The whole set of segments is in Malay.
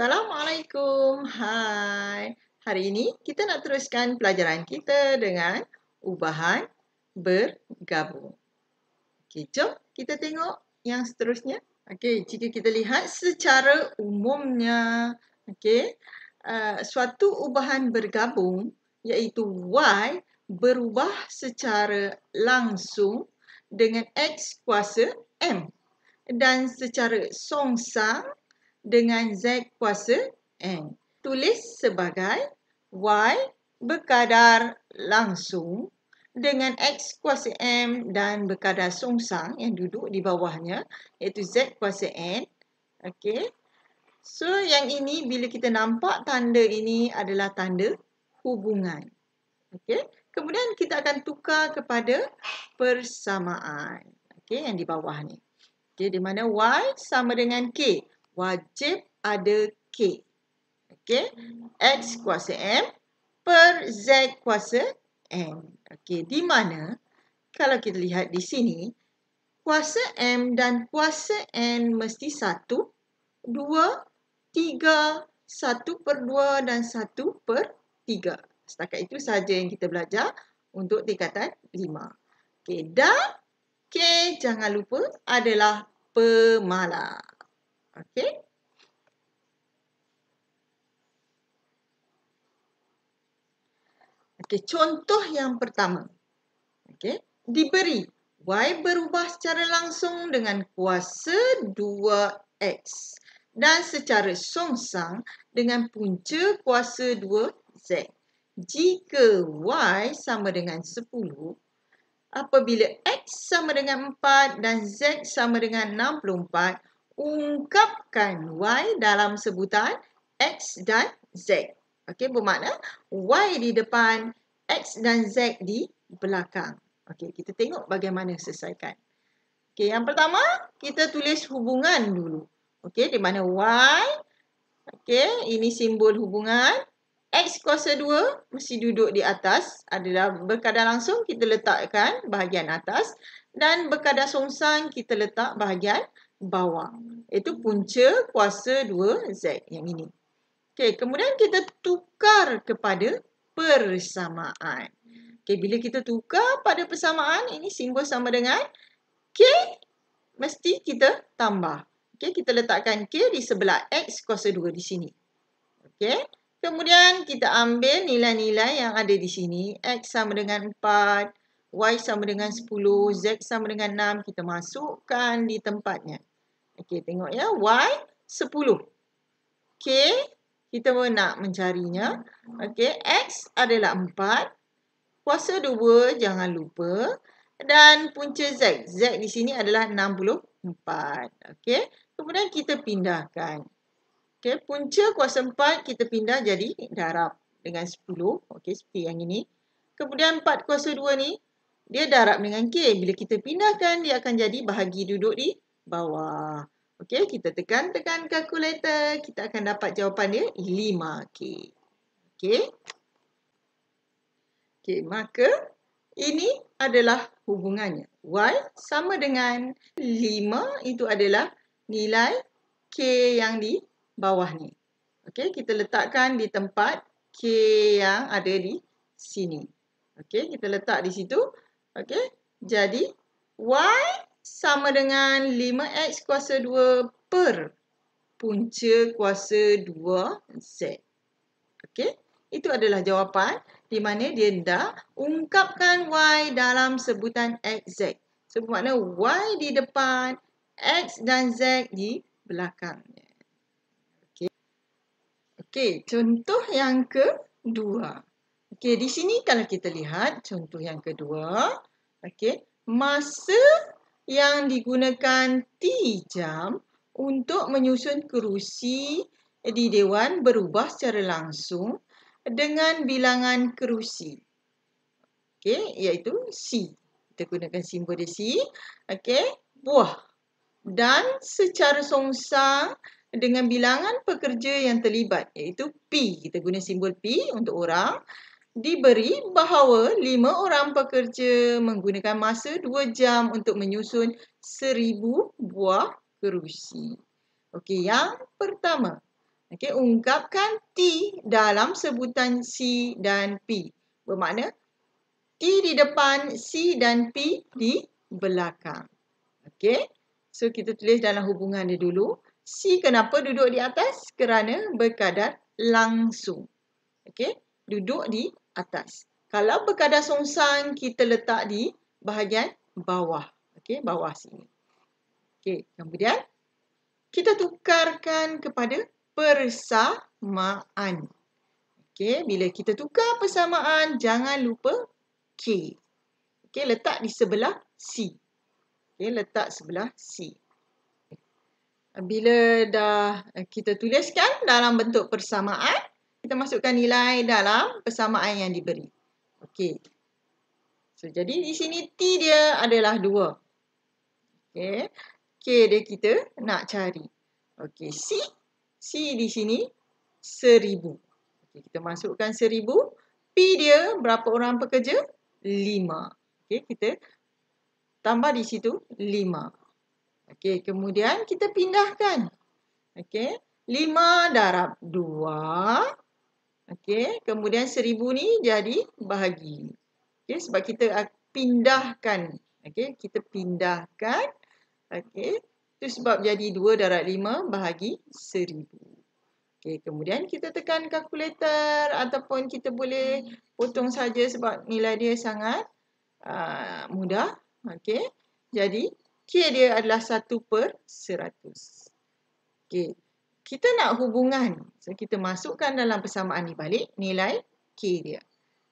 Assalamualaikum. Hai. Hari ini kita nak teruskan pelajaran kita dengan ubahan bergabung. Okey, jom kita tengok yang seterusnya. Okey, jika kita lihat secara umumnya, okey, uh, suatu ubahan bergabung iaitu y berubah secara langsung dengan x kuasa m dan secara songsang dengan Z kuasa N. Tulis sebagai Y berkadar langsung dengan X kuasa M dan berkadar sungsang yang duduk di bawahnya iaitu Z kuasa N. Okay. So yang ini bila kita nampak tanda ini adalah tanda hubungan. Okay. Kemudian kita akan tukar kepada persamaan. Okay. yang di bawah ni. Okey di mana Y sama dengan K wajib ada K. Okey. X kuasa M per Z kuasa N. Okey. Di mana kalau kita lihat di sini kuasa M dan kuasa N mesti 1, 2, 3, 1 per 2 dan 1 per 3. Setakat itu sahaja yang kita belajar untuk tingkatan 5. Okey. Dan K jangan lupa adalah pemalas. Okey. Okey, contoh yang pertama. Okey, diberi y berubah secara langsung dengan kuasa 2x dan secara songsang dengan punca kuasa 2z. Jika y sama dengan 10, apabila x sama dengan 4 dan z sama dengan ungkapkan y dalam sebutan x dan z. Okey, bermakna y di depan, x dan z di belakang. Okey, kita tengok bagaimana selesaikan. Okey, yang pertama, kita tulis hubungan dulu. Okey, di mana y. Okey, ini simbol hubungan. X kuasa 2 mesti duduk di atas. Adalah berkadar langsung kita letakkan bahagian atas. Dan berkadar songsang kita letak bahagian bawah. Itu hmm. punca kuasa 2Z yang ini. Okay kemudian kita tukar kepada persamaan. Okay bila kita tukar pada persamaan, ini simbol sama dengan K. Mesti kita tambah. Okay kita letakkan K di sebelah X kuasa 2 di sini. Okay kemudian kita ambil nilai-nilai yang ada di sini. X sama dengan 4, Y sama dengan 10, Z sama dengan 6. Kita masukkan di tempatnya. Okey, tengok ya. Y, 10. K, kita nak mencarinya. Okey, X adalah 4. Kuasa 2, jangan lupa. Dan punca Z. Z di sini adalah 64. Okey, kemudian kita pindahkan. Okey, punca kuasa 4 kita pindah jadi darab dengan 10. Okey, seperti yang ini. Kemudian 4 kuasa 2 ni, dia darab dengan K. Bila kita pindahkan, dia akan jadi bahagi duduk di bawah. Okey, kita tekan tekan kalkulator, kita akan dapat jawapan dia 5K. Okey. Okey, maka ini adalah hubungannya. Y sama dengan 5 itu adalah nilai K yang di bawah ni. Okey, kita letakkan di tempat K yang ada di sini. Okey, kita letak di situ. Okey, jadi Y sama dengan 5x kuasa 2 per punca kuasa 2z. Okey, itu adalah jawapan di mana dia dah ungkapkan y dalam sebutan x z. So, bermakna y di depan, x dan z di belakang. Okey, okay, contoh yang kedua. Okey, di sini kalau kita lihat contoh yang kedua. Okey, masa yang digunakan T jam untuk menyusun kerusi di dewan berubah secara langsung dengan bilangan kerusi. Okey, iaitu C. Kita gunakan simbol dia C. Okey, buah. Dan secara songsang dengan bilangan pekerja yang terlibat iaitu P. Kita guna simbol P untuk orang diberi bahawa lima orang pekerja menggunakan masa dua jam untuk menyusun seribu buah kerusi. Okey, yang pertama. Okey, ungkapkan T dalam sebutan C dan P. Bermakna T di depan, C dan P di belakang. Okey, so kita tulis dalam hubungan dia dulu. C kenapa duduk di atas? Kerana berkadar langsung. Okey, duduk di atas. Kalau berkadar songsang, kita letak di bahagian bawah. Okey, bawah sini. Okey, kemudian kita tukarkan kepada persamaan. Okey, bila kita tukar persamaan, jangan lupa K. Okey, letak di sebelah C. Okey, letak sebelah C. Bila dah kita tuliskan dalam bentuk persamaan, kita masukkan nilai dalam persamaan yang diberi. Okey. So, jadi di sini T dia adalah 2. Okey. K dia kita nak cari. Okey, C. C di sini 1000. Okey, kita masukkan 1000. P dia berapa orang pekerja? 5. Okey, kita tambah di situ 5. Okey, kemudian kita pindahkan. Okey, 5 darab 2. Okey, kemudian seribu ni jadi bahagi. Okey, sebab kita pindahkan. Okey, kita pindahkan. Okey, tu sebab jadi dua darat lima bahagi seribu. Okey, kemudian kita tekan kalkulator ataupun kita boleh potong saja sebab nilai dia sangat uh, mudah. Okey, jadi K dia adalah satu per seratus. Okey. Kita nak hubungan. So, kita masukkan dalam persamaan ni balik nilai K dia.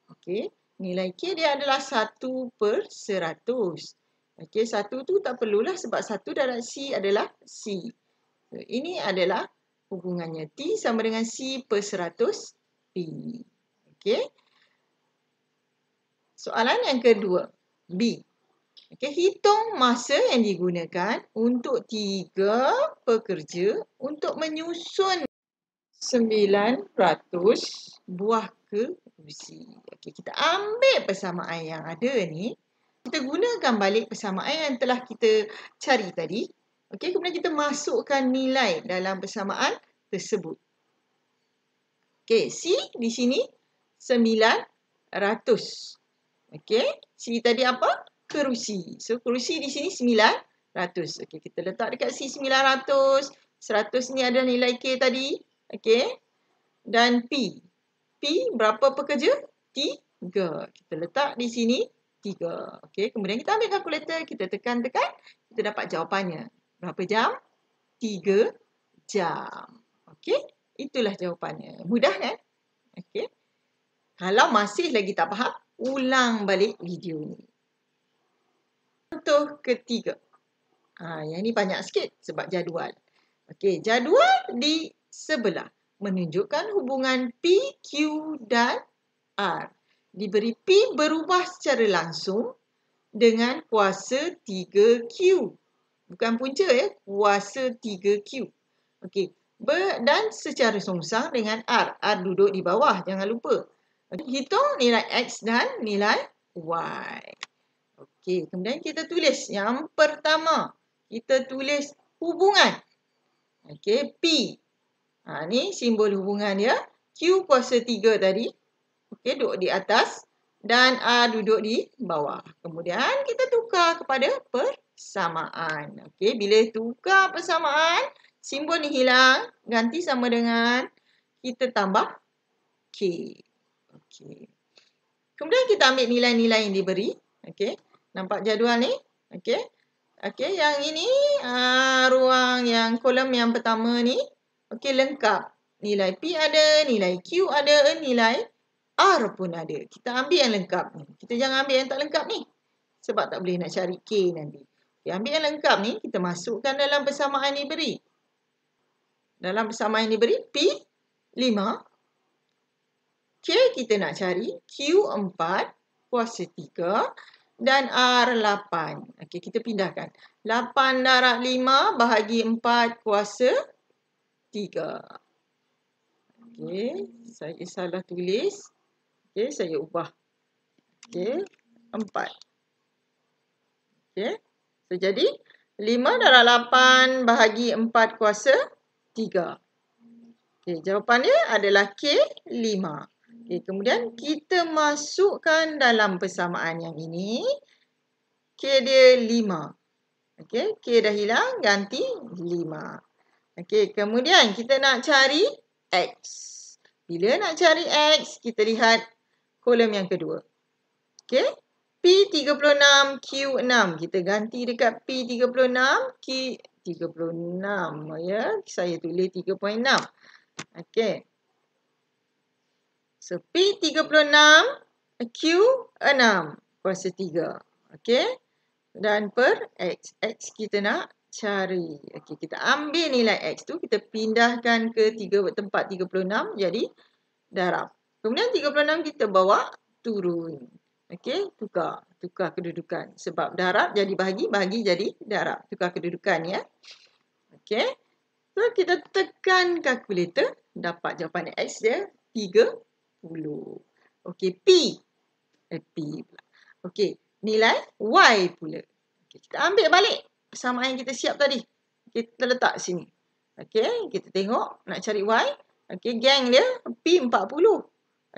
Okey. Nilai K dia adalah 1 per 100. Okey, 1 tu tak perlulah sebab 1 darat C adalah C. So, ini adalah hubungannya T sama dengan C per 100 P. Okey. Soalan yang kedua. B. Okay hitung masa yang digunakan untuk tiga pekerja untuk menyusun 900 buah kerusi. Okay kita ambil persamaan yang ada ni. Kita gunakan balik persamaan yang telah kita cari tadi. Okay kemudian kita masukkan nilai dalam persamaan tersebut. Okay C di sini 900. Okay C tadi apa? kerusi. So kerusi di sini 900. Okey kita letak dekat C 900. 100 ni ada nilai K tadi. Okey. Dan P. P berapa pekerja? 3. Kita letak di sini 3. Okey, kemudian kita ambil kalkulator, kita tekan tekan, kita dapat jawapannya. Berapa jam? 3 jam. Okey, itulah jawapannya. Mudah kan? Okey. Kalau masih lagi tak faham, ulang balik video ni contoh ketiga. Ha, yang ni banyak sikit sebab jadual. Okey, jadual di sebelah menunjukkan hubungan P, Q dan R. Diberi P berubah secara langsung dengan kuasa 3Q. Bukan punca ya, kuasa 3Q. Okey, ber dan secara sungsang dengan R. R duduk di bawah, jangan lupa. Okay. Hitung nilai X dan nilai Y. Okey, kemudian kita tulis yang pertama. Kita tulis hubungan. Okey, P. Ha, ni simbol hubungan dia. Q kuasa 3 tadi. Okey, duduk di atas. Dan A duduk di bawah. Kemudian kita tukar kepada persamaan. Okey, bila tukar persamaan, simbol ni hilang. Ganti sama dengan kita tambah K. Okey. Kemudian kita ambil nilai-nilai yang diberi. Okey. Nampak jadual ni? Okey. Okey, yang ini uh, ruang yang kolom yang pertama ni. Okey, lengkap. Nilai P ada, nilai Q ada, nilai R pun ada. Kita ambil yang lengkap ni. Kita jangan ambil yang tak lengkap ni. Sebab tak boleh nak cari K nanti. Okay, ambil yang lengkap ni, kita masukkan dalam persamaan ni beri. Dalam persamaan ini beri P 5. K kita nak cari Q 4 kuasa dan R8. Okey, kita pindahkan. 8 darab 5 bahagi 4 kuasa 3. Okey, saya eh, salah tulis. Okey, saya ubah. Okey, 4. Okey, so jadi 5 darab 8 bahagi 4 kuasa 3. Okey, jawapannya adalah K5. Okay, kemudian kita masukkan dalam persamaan yang ini. K dia 5. Okay, K dah hilang, ganti 5. Okay, kemudian kita nak cari X. Bila nak cari X, kita lihat kolom yang kedua. Okay, P36, Q6. Kita ganti dekat P36, Q36. Ya. Saya tulis 3.6. Okay. So P36, Q6, kuasa 3. Okey. Dan per X. X kita nak cari. Okey, kita ambil nilai X tu. Kita pindahkan ke tiga, tempat 36. Jadi darab. Kemudian 36 kita bawa turun. Okey, tukar. Tukar kedudukan. Sebab darab jadi bahagi, bahagi jadi darab. Tukar kedudukan ya. Okey. So, kita tekan kalkulator. Dapat jawapan X dia. Ya. 10. Okey, P. Eh, P pula. Okey, nilai Y pula. Okay, kita ambil balik sama yang kita siap tadi. Kita letak sini. Okey, kita tengok nak cari Y. Okey, gang dia P40.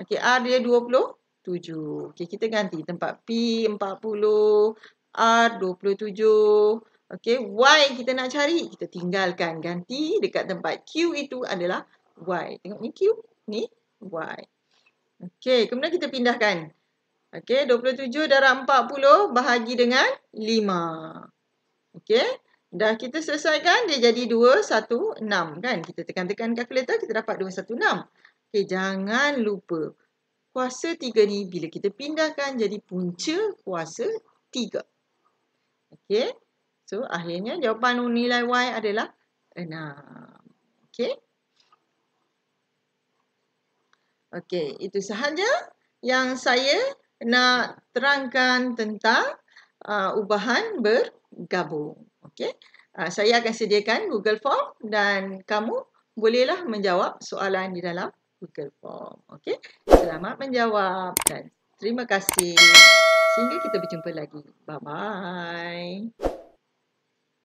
Okey, R dia 27. Okey, kita ganti tempat P40, R27. Okey, Y kita nak cari. Kita tinggalkan ganti dekat tempat Q itu adalah Y. Tengok ni Q, ni Y. Okey, kemudian kita pindahkan. Okey, 27 darab 40 bahagi dengan 5. Okey, dah kita selesaikan dia jadi 216 kan. Kita tekan-tekan kalkulator kita dapat 216. Okey, jangan lupa kuasa 3 ni bila kita pindahkan jadi punca kuasa 3. Okey, so akhirnya jawapan nilai Y adalah 6. Okey. Okey, itu sahaja yang saya nak terangkan tentang uh, ubahan bergabung. Okey, uh, saya akan sediakan Google Form dan kamu bolehlah menjawab soalan di dalam Google Form. Okey, selamat menjawab dan terima kasih. Sehingga kita berjumpa lagi. Bye-bye.